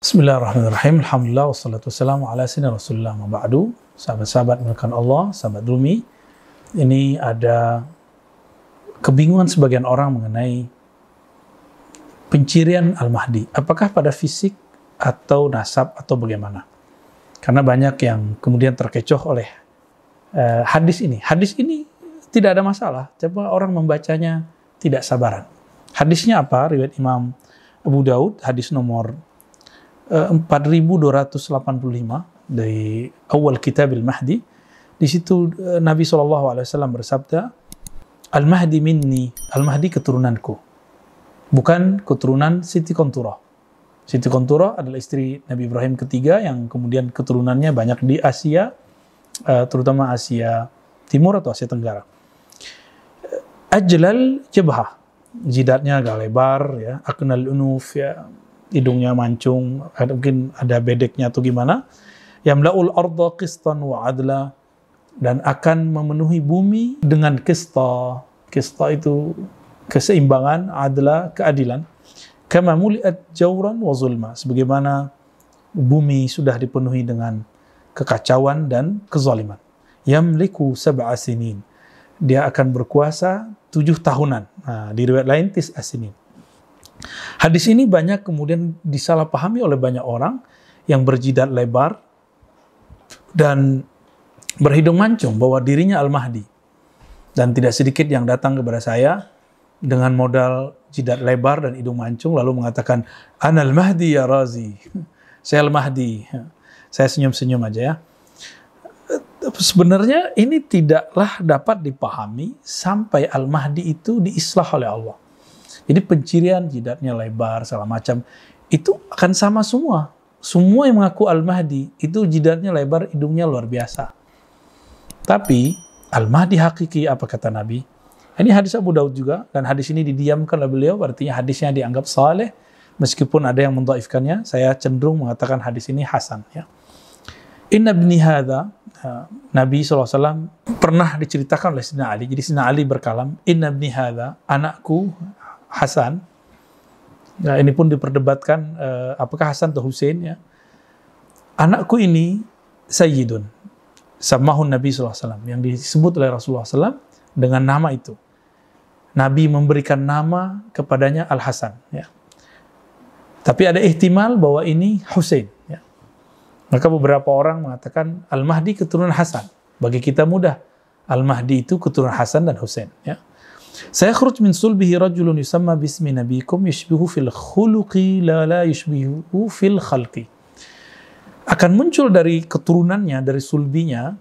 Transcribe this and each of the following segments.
Bismillahirrahmanirrahim. Alhamdulillah wassalatu wassalamu ala sayyidina Rasulullah wa ba'du. Sahabat-sahabat melakukan Allah, sahabat Rumi. Ini ada kebingungan sebagian orang mengenai pencirian Al-Mahdi. Apakah pada fisik atau nasab atau bagaimana? Karena banyak yang kemudian terkecoh oleh uh, hadis ini. Hadis ini tidak ada masalah, coba orang membacanya tidak sabaran. Hadisnya apa? Riwayat Imam Abu Daud, hadis nomor 4285 eh, dari awal kitab Al-Mahdi. Di situ eh, Nabi SAW bersabda, Al-Mahdi minni, Al-Mahdi keturunanku. Bukan keturunan Siti Konturah. Siti Konturah adalah istri Nabi Ibrahim ketiga yang kemudian keturunannya banyak di Asia, eh, terutama Asia Timur atau Asia Tenggara. Ajlal jebah, jidatnya agak lebar, ya, aknal unuf, ya, hidungnya mancung, ada, mungkin ada bedeknya atau gimana. Yamla'ul arda qistan wa adla dan akan memenuhi bumi dengan kista. Kista itu keseimbangan, adla keadilan. Kama muliat jauran wa zulma. Sebagaimana bumi sudah dipenuhi dengan kekacauan dan kezaliman. Yamliku sab'a sinin. Dia akan berkuasa tujuh tahunan. Nah, di riwayat lain tis asinin. Hadis ini banyak kemudian disalahpahami oleh banyak orang yang berjidat lebar dan berhidung mancung bahwa dirinya Al-Mahdi. Dan tidak sedikit yang datang kepada saya dengan modal jidat lebar dan hidung mancung lalu mengatakan Anal Mahdi ya Razi. Saya Al-Mahdi. Saya senyum-senyum aja ya. Sebenarnya ini tidaklah dapat dipahami sampai Al-Mahdi itu diislah oleh Allah jadi pencirian jidatnya lebar segala macam itu akan sama semua. Semua yang mengaku Al-Mahdi itu jidatnya lebar, hidungnya luar biasa. Tapi Al-Mahdi hakiki apa kata Nabi? Ini hadis Abu Daud juga dan hadis ini didiamkan oleh beliau artinya hadisnya dianggap saleh meskipun ada yang mendaifkannya saya cenderung mengatakan hadis ini hasan ya. Inna bin hadha eh, Nabi SAW pernah diceritakan oleh Sina Ali. Jadi Sina Ali berkalam, Inna bin hadha, anakku Hasan. Nah, ini pun diperdebatkan uh, apakah Hasan atau Hussein ya. Anakku ini Sayyidun. Samahun Nabi SAW yang disebut oleh Rasulullah SAW dengan nama itu. Nabi memberikan nama kepadanya Al-Hasan. Ya. Tapi ada ihtimal bahwa ini Hussein. Ya. Maka beberapa orang mengatakan Al-Mahdi keturunan Hasan. Bagi kita mudah. Al-Mahdi itu keturunan Hasan dan Hussein. Ya. Saya min sulbihi rajulun yusamma bismi nabikum fil khuluqi la la fil Akan muncul dari keturunannya, dari sulbinya,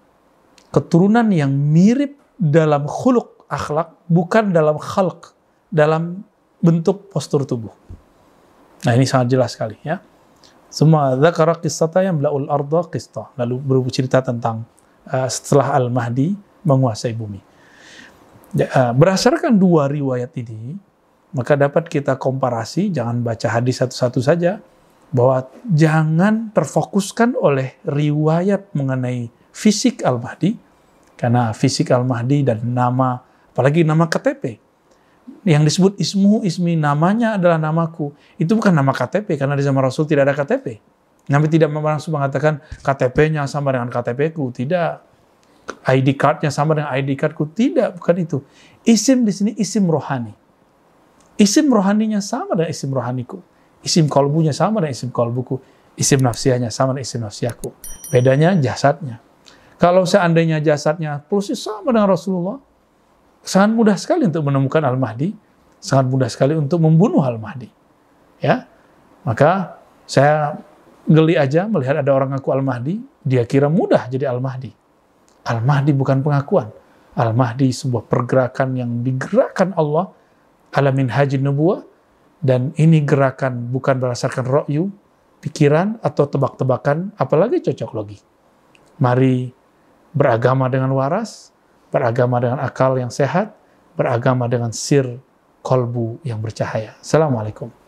keturunan yang mirip dalam khuluk akhlak, bukan dalam khalq, dalam bentuk postur tubuh. Nah ini sangat jelas sekali ya. Semua zakara qistata yang blaul arda qista. Lalu cerita tentang uh, setelah Al-Mahdi menguasai bumi. Ya, eh, berdasarkan dua riwayat ini, maka dapat kita komparasi, jangan baca hadis satu-satu saja, bahwa jangan terfokuskan oleh riwayat mengenai fisik Al-Mahdi, karena fisik Al-Mahdi dan nama, apalagi nama KTP, yang disebut ismu ismi namanya adalah namaku itu bukan nama KTP karena di zaman Rasul tidak ada KTP Nabi tidak langsung mengatakan KTP-nya sama dengan KTP-ku tidak ID cardnya sama dengan ID cardku. Tidak, bukan itu. Isim di sini isim rohani. Isim rohaninya sama dengan isim rohaniku. Isim kolbunya sama dengan isim kolbuku. Isim nafsiahnya sama dengan isim nafsiahku. Bedanya jasadnya. Kalau seandainya jasadnya persis sama dengan Rasulullah, sangat mudah sekali untuk menemukan Al-Mahdi, sangat mudah sekali untuk membunuh Al-Mahdi. Ya, Maka saya geli aja melihat ada orang ngaku Al-Mahdi, dia kira mudah jadi Al-Mahdi. Al-Mahdi bukan pengakuan. Al-Mahdi sebuah pergerakan yang digerakkan Allah alamin haji nubuah dan ini gerakan bukan berdasarkan rokyu, pikiran atau tebak-tebakan, apalagi cocok logi. Mari beragama dengan waras, beragama dengan akal yang sehat, beragama dengan sir kolbu yang bercahaya. Assalamualaikum.